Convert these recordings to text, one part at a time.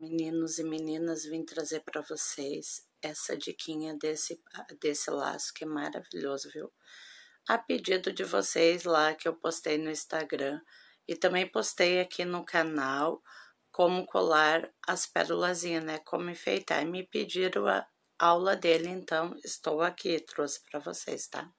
Meninos e meninas, vim trazer para vocês essa diquinha desse, desse laço que é maravilhoso, viu? A pedido de vocês lá que eu postei no Instagram e também postei aqui no canal como colar as pérolas, né? Como enfeitar. E me pediram a aula dele, então estou aqui, trouxe para vocês, tá?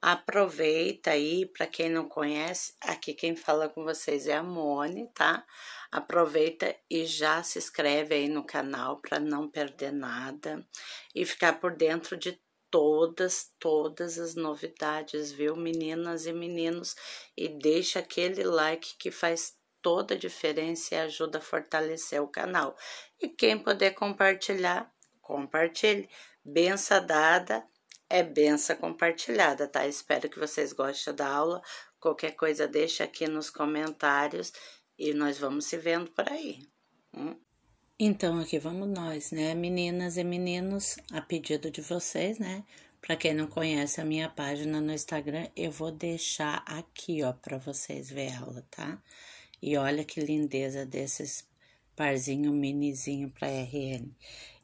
Aproveita aí, para quem não conhece, aqui quem fala com vocês é a Mone, tá? Aproveita e já se inscreve aí no canal para não perder nada e ficar por dentro de todas, todas as novidades, viu, meninas e meninos? E deixa aquele like que faz toda a diferença e ajuda a fortalecer o canal. E quem puder compartilhar, compartilhe. Benção dada é benção compartilhada, tá? Espero que vocês gostem da aula. Qualquer coisa deixa aqui nos comentários e nós vamos se vendo por aí. Hum? Então aqui vamos nós, né, meninas e meninos, a pedido de vocês, né? Para quem não conhece a minha página no Instagram, eu vou deixar aqui, ó, para vocês ver ela, tá? E olha que lindeza desses parzinho minizinho para RN.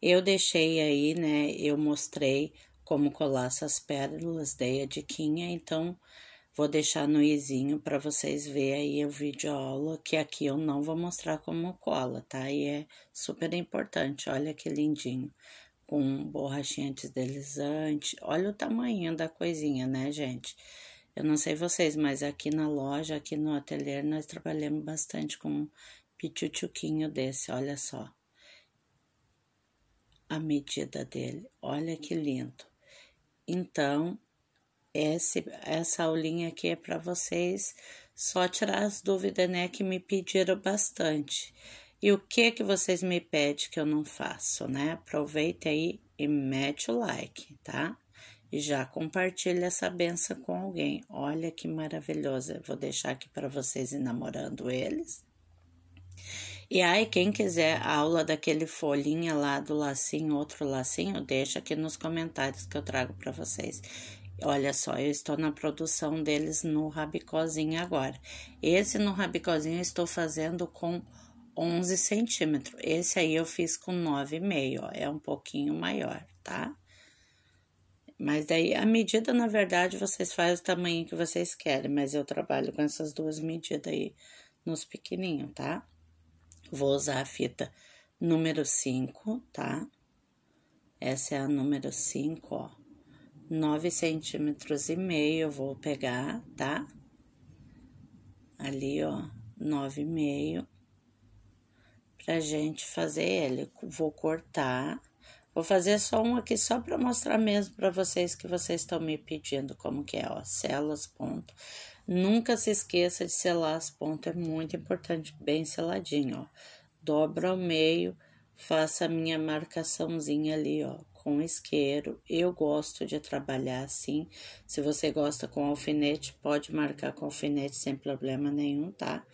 Eu deixei aí, né? Eu mostrei como colar essas pérolas, dei a diquinha, então vou deixar no izinho para vocês verem aí o vídeo aula, que aqui eu não vou mostrar como cola, tá? E é super importante, olha que lindinho, com borrachinha deslizante, olha o tamanho da coisinha, né, gente? Eu não sei vocês, mas aqui na loja, aqui no ateliê, nós trabalhamos bastante com um pichuchuquinho desse, olha só. A medida dele, olha que lindo. Então, esse, essa aulinha aqui é para vocês só tirar as dúvidas, né, que me pediram bastante. E o que que vocês me pedem que eu não faço, né? Aproveita aí e mete o like, tá? E já compartilha essa benção com alguém. Olha que maravilhosa. Vou deixar aqui para vocês ir namorando eles. E aí, quem quiser aula daquele folhinha lá do lacinho, outro lacinho, deixa aqui nos comentários que eu trago para vocês. Olha só, eu estou na produção deles no rabicozinho agora. Esse no rabicozinho eu estou fazendo com 11 centímetros. Esse aí eu fiz com 9,5, é um pouquinho maior, tá? Mas daí, a medida, na verdade, vocês fazem o tamanho que vocês querem, mas eu trabalho com essas duas medidas aí nos pequenininhos, tá? Vou usar a fita número 5, tá? Essa é a número 5, ó. 9 centímetros e meio eu vou pegar, tá? Ali, ó, e meio, Pra gente fazer ele. Vou cortar. Vou fazer só um aqui, só pra mostrar mesmo pra vocês que vocês estão me pedindo como que é, ó. Celas, ponto. Nunca se esqueça de selar as pontas, é muito importante, bem seladinho, ó. Dobra ao meio, faça a minha marcaçãozinha ali, ó, com isqueiro. Eu gosto de trabalhar assim. Se você gosta com alfinete, pode marcar com alfinete sem problema nenhum, tá?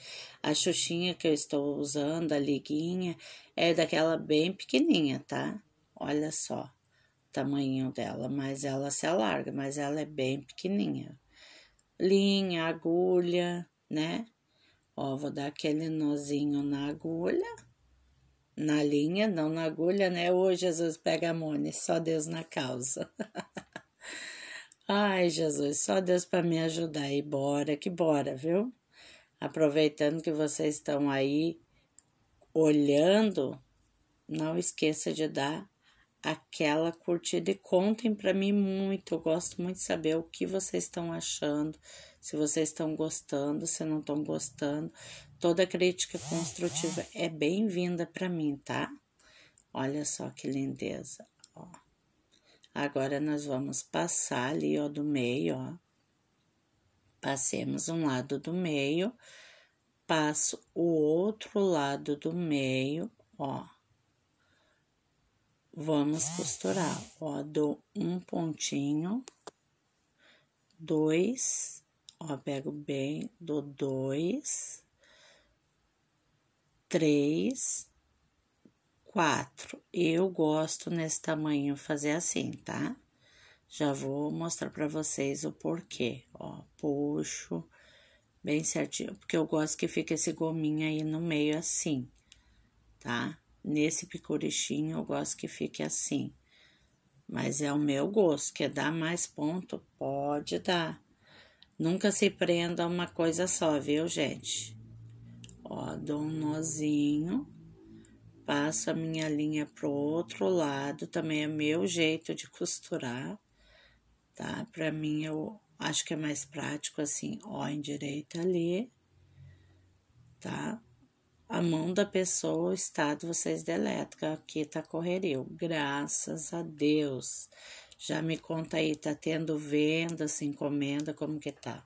A xuxinha que eu estou usando, a liguinha, é daquela bem pequenininha, tá? Olha só o tamanho dela, mas ela se alarga, mas ela é bem pequenininha linha, agulha, né? Ó, vou dar aquele nozinho na agulha, na linha, não na agulha, né? Hoje Jesus pega a Mone, só Deus na causa. Ai, Jesus, só Deus para me ajudar e bora que bora, viu? Aproveitando que vocês estão aí olhando, não esqueça de dar aquela curtida e contem para mim muito. Eu gosto muito de saber o que vocês estão achando, se vocês estão gostando, se não estão gostando. Toda crítica construtiva é bem-vinda para mim, tá? Olha só que lindeza, ó. Agora nós vamos passar ali, ó, do meio, ó. Passemos um lado do meio, passo o outro lado do meio, ó Vamos costurar, ó, dou um pontinho, dois, ó, pego bem, dou dois, três, quatro. Eu gosto nesse tamanho fazer assim, tá? Já vou mostrar para vocês o porquê, ó, puxo bem certinho, porque eu gosto que fique esse gominho aí no meio assim, tá? Nesse picurichinho eu gosto que fique assim, mas é o meu gosto. Quer dar mais ponto? Pode dar. Nunca se prenda a uma coisa só, viu, gente? Ó, dou um nozinho, passo a minha linha pro outro lado, também é meu jeito de costurar, tá? Pra mim, eu acho que é mais prático assim, ó, endireita ali, tá? A mão da pessoa, o estado, vocês deletam. Aqui tá correrio. Graças a Deus. Já me conta aí, tá tendo venda, se encomenda, como que tá?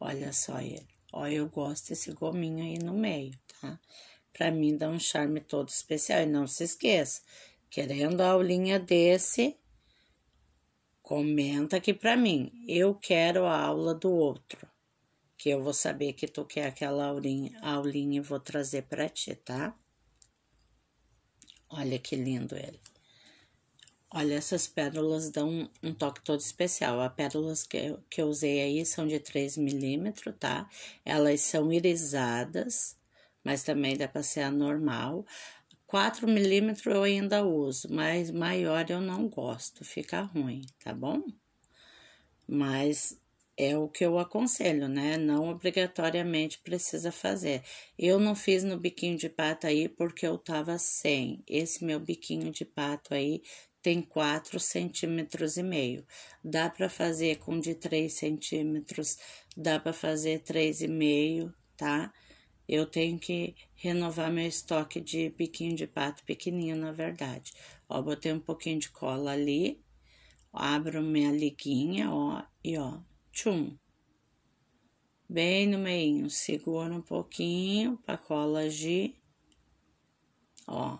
Olha só ele. Ó, eu gosto desse gominho aí no meio, tá? Pra mim dá um charme todo especial. E não se esqueça, querendo a aulinha desse, comenta aqui pra mim. Eu quero a aula do outro que eu vou saber que tu quer aquela aulinha, aulinha e vou trazer para ti, tá? Olha que lindo ele. Olha, essas pérolas dão um toque todo especial. As pérolas que eu, que eu usei aí são de 3 milímetros, tá? Elas são irisadas, mas também dá para ser a normal. 4 milímetros eu ainda uso, mas maior eu não gosto, fica ruim, tá bom? Mas é o que eu aconselho, né? Não obrigatoriamente precisa fazer. Eu não fiz no biquinho de pato aí porque eu tava sem. Esse meu biquinho de pato aí tem 4 centímetros e meio. Dá para fazer com de 3 centímetros, dá para fazer 3,5, tá? Eu tenho que renovar meu estoque de biquinho de pato pequenininho, na verdade. Ó, botei um pouquinho de cola ali, abro minha liguinha, ó, e ó, tchum. Bem no meio, segura um pouquinho para cola agir, ó.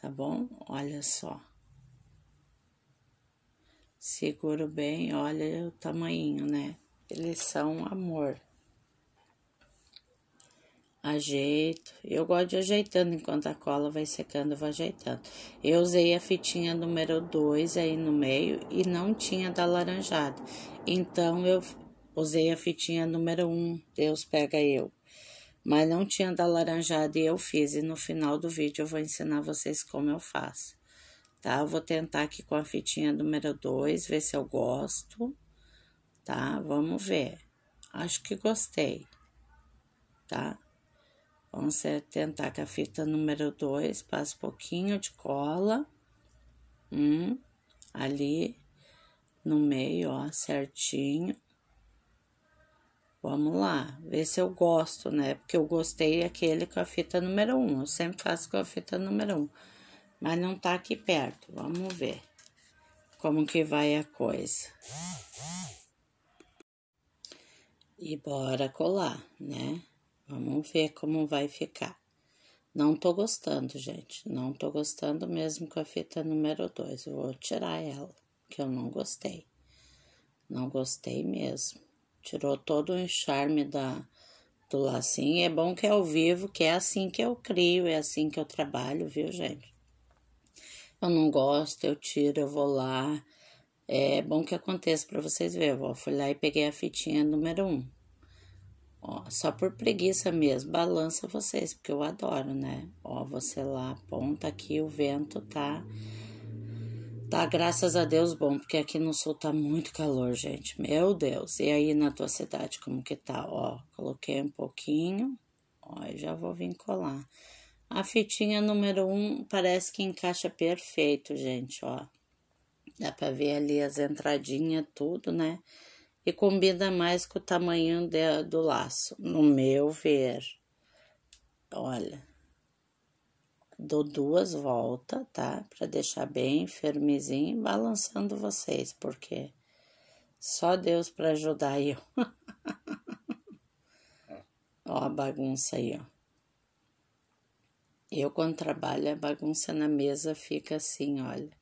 Tá bom? Olha só. Seguro bem, olha o tamanho, né? Eles são amor ajeito. Eu gosto de ajeitando enquanto a cola vai secando, eu vou ajeitando. Eu usei a fitinha número 2 aí no meio e não tinha da laranjada. Então, eu usei a fitinha número 1, um, Deus pega eu. Mas não tinha da laranjada e eu fiz. E no final do vídeo eu vou ensinar vocês como eu faço, tá? Eu vou tentar aqui com a fitinha número 2, ver se eu gosto, tá? Vamos ver. Acho que gostei, Tá? Vamos tentar com a fita número 2, passa um pouquinho de cola, um, ali no meio, ó, certinho. Vamos lá, ver se eu gosto, né? Porque eu gostei aquele com a fita número 1. Um. Eu sempre faço com a fita número 1. Um, mas não tá aqui perto. Vamos ver como que vai a coisa. E bora colar, né? Vamos ver como vai ficar. Não tô gostando, gente. Não tô gostando mesmo com a fita número 2. Vou tirar ela, que eu não gostei. Não gostei mesmo. Tirou todo o charme da, do lacinho. É bom que é ao vivo, que é assim que eu crio, é assim que eu trabalho, viu, gente? Eu não gosto, eu tiro, eu vou lá. É bom que aconteça para vocês verem. Eu fui lá e peguei a fitinha número 1. Um. Ó, só por preguiça mesmo, balança vocês, porque eu adoro, né? Ó, você lá aponta aqui, o vento tá. Tá, graças a Deus, bom, porque aqui no sul tá muito calor, gente. Meu Deus. E aí na tua cidade, como que tá? Ó, coloquei um pouquinho, ó, e já vou vir colar. A fitinha número um parece que encaixa perfeito, gente, ó. Dá pra ver ali as entradinhas, tudo, né? e combina mais com o tamanho de, do laço, no meu ver. Olha, dou duas voltas, tá? Para deixar bem firmezinho, balançando vocês, porque só Deus para ajudar eu. ó a bagunça aí, ó. Eu quando trabalho a bagunça na mesa fica assim, olha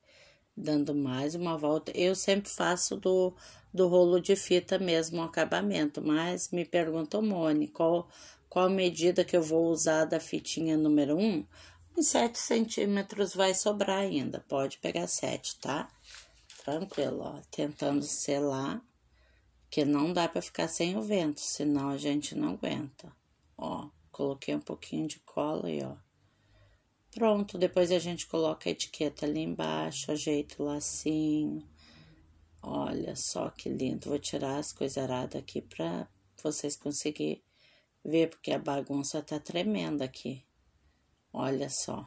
dando mais uma volta. Eu sempre faço do, do rolo de fita mesmo o acabamento, mas me perguntou Mone qual, qual medida que eu vou usar da fitinha número 1. Em 7 centímetros vai sobrar ainda, pode pegar 7, tá? Tranquilo, ó, tentando selar, que não dá para ficar sem o vento, senão a gente não aguenta. Ó, coloquei um pouquinho de cola e ó Pronto, depois a gente coloca a etiqueta ali embaixo, ajeita o lacinho. Olha só que lindo. Vou tirar as coisas aqui pra vocês conseguirem ver, porque a bagunça tá tremenda aqui. Olha só.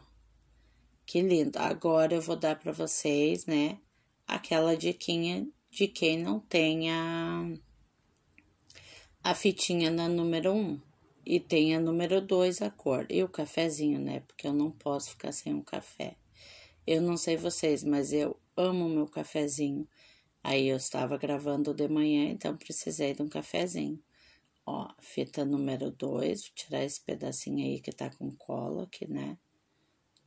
Que lindo. Agora eu vou dar para vocês, né, aquela diquinha de quem não tenha a fitinha na número 1. Um. E tem a número dois, a cor. E o cafezinho, né? Porque eu não posso ficar sem um café. Eu não sei vocês, mas eu amo meu cafezinho. Aí eu estava gravando de manhã, então precisei de um cafezinho. Ó, fita número 2, vou tirar esse pedacinho aí que tá com cola aqui, né?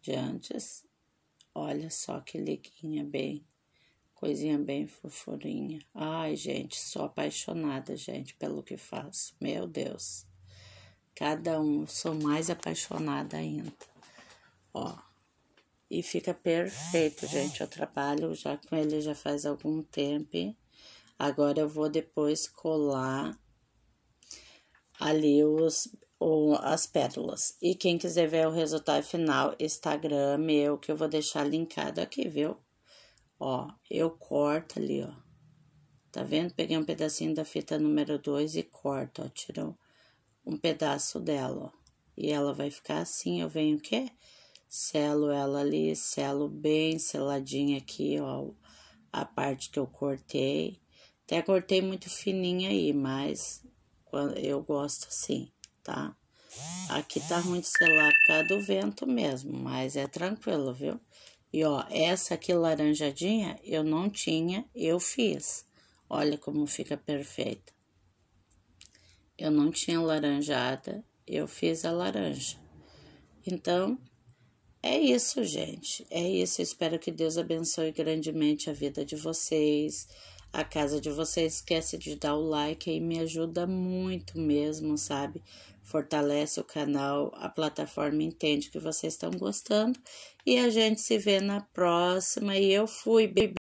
De antes. Olha só que liguinha bem, coisinha bem fofurinha. Ai, gente, sou apaixonada, gente, pelo que faço. Meu Deus. Cada um, sou mais apaixonada ainda. Ó. E fica perfeito, gente. Eu trabalho já com ele já faz algum tempo. Agora eu vou depois colar ali os, ou as pérolas E quem quiser ver o resultado final, Instagram meu, que eu vou deixar linkado aqui, viu? Ó, eu corto ali, ó. Tá vendo? Peguei um pedacinho da fita número 2 e corto, ó. Tirou um pedaço dela, ó. E ela vai ficar assim, eu venho o quê? Selo ela ali, selo bem seladinha aqui, ó, a parte que eu cortei. Até cortei muito fininha aí, mas eu gosto assim, tá? Aqui tá ruim de selar por causa do vento mesmo, mas é tranquilo, viu? E ó, essa aqui laranjadinha eu não tinha, eu fiz. Olha como fica perfeita. Eu não tinha laranjada, eu fiz a laranja. Então, é isso, gente. É isso. Eu espero que Deus abençoe grandemente a vida de vocês, a casa de vocês. Esquece de dar o like aí, me ajuda muito mesmo, sabe? Fortalece o canal, a plataforma entende que vocês estão gostando. E a gente se vê na próxima. E eu fui, bebê.